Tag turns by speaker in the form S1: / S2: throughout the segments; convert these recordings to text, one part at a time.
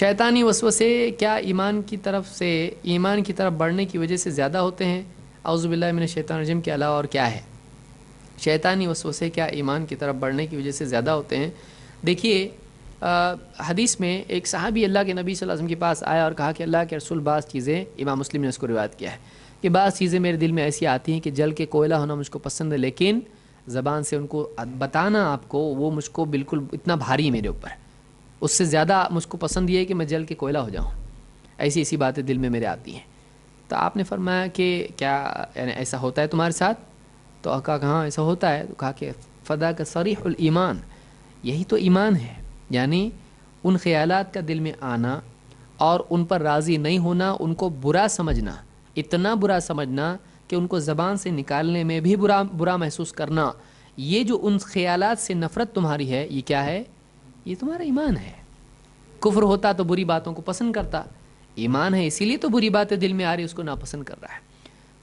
S1: शैतानी वसवसे क्या ईमान की तरफ से ईमान की तरफ बढ़ने की वजह से ज़्यादा होते हैं अवज़बिल्ला मैंने शैतानजम के अलावा और क्या है शैतानी वसवसे क्या ईमान की तरफ बढ़ने की वजह से ज़्यादा होते हैं देखिए हदीस में एक साहबी अल्लाह के नबी वसल्लम के पास आया और कहा कि अल्लाह के रसूल बाज़ चीज़ें इमाम मुस्लिम ने उसको रिवायत किया है कि बाज़ चीज़ें मेरे दिल में ऐसी आती हैं कि जल के कोयला होना मुझको पसंद है लेकिन ज़बान से उनको बताना आपको वो मुझको बिल्कुल इतना भारी है मेरे ऊपर उससे ज़्यादा मुझको पसंद ये है कि मैं जल के कोयला हो जाऊँ ऐसी ऐसी बातें दिल में मेरे आती हैं तो आपने फरमाया कि क्या ऐसा होता है तुम्हारे साथ तो अका कहाँ हाँ, ऐसा होता है तो कहा कि फ़दा का सरीहुल ईमान यही तो ईमान है यानी उन ख्यालात का दिल में आना और उन पर राज़ी नहीं होना उनको बुरा समझना इतना बुरा समझना कि उनको ज़बान से निकालने में भी बुरा बुरा महसूस करना ये जो उन ख्यालात से नफ़रत तुम्हारी है ये क्या है ये तुम्हारा ईमान है कुफ्र होता तो बुरी बातों को पसंद करता ईमान है इसीलिए तो बुरी बातें दिल में आ रही उसको नापसंद कर रहा है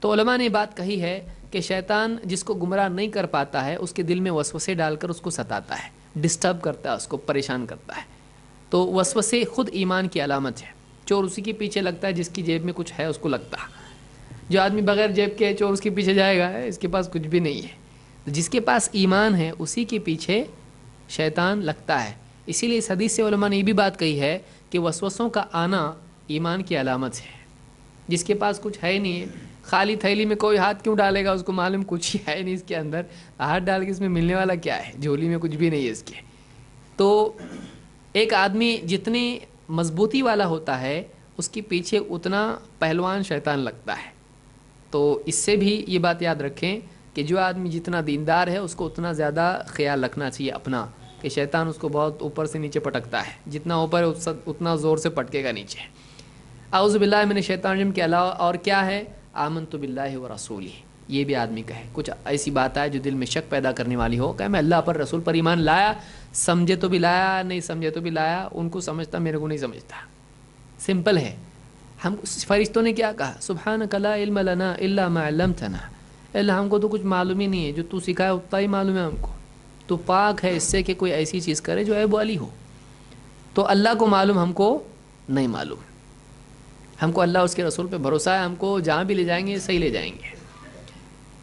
S1: तो ने बात कही है कि शैतान जिसको गुमराह नहीं कर पाता है उसके दिल में वसवसे डालकर उसको सताता है डिस्टर्ब करता है उसको परेशान करता है तो वसवसे खुद ईमान की अलामत है चोर उसी के पीछे लगता है जिसकी जेब में कुछ है उसको लगता है जो आदमी बगैर जेब के चोर उसके पीछे जाएगा इसके पास कुछ भी नहीं है जिसके पास ईमान है उसी के पीछे शैतान लगता है इसीलिए इस हदीस से ने ये भी बात कही है कि वसवसों का आना ईमान की अलामत है जिसके पास कुछ है नहीं है खाली थैली में कोई हाथ क्यों डालेगा उसको मालूम कुछ ही है नहीं इसके अंदर हाथ डाल के इसमें मिलने वाला क्या है झोली में कुछ भी नहीं है इसके तो एक आदमी जितनी मजबूती वाला होता है उसके पीछे उतना पहलवान शैतान लगता है तो इससे भी ये बात याद रखें कि जो आदमी जितना दीनदार है उसको उतना ज़्यादा ख्याल रखना चाहिए अपना कि शैतान उसको बहुत ऊपर से नीचे पटकता है जितना ऊपर है उतना ज़ोर से पटकेगा नीचे आउज़बिल्ला मैंने शैतान के अलावा और क्या है आमन तो बिल्ला व रसूली ये भी आदमी कहे कुछ ऐसी बात आए जो दिल में शक पैदा करने वाली हो कहे मैं अल्लाह पर रसूल पर ईमान लाया समझे तो भी लाया नहीं समझे तो भी लाया उनको समझता मेरे को नहीं समझता सिंपल है हम फरिश्तों ने क्या कहा सुबह कला इल्म थना हमको तो कुछ मालूम ही नहीं है जो तू सिखाया उतना ही मालूम है हमको तो पाक है इससे कि कोई ऐसी चीज़ करे जो ऐब वाली हो तो अल्लाह को मालूम हमको नहीं मालूम हमको अल्लाह उसके रसूल पे भरोसा है हमको जहाँ भी ले जाएंगे सही ले जाएंगे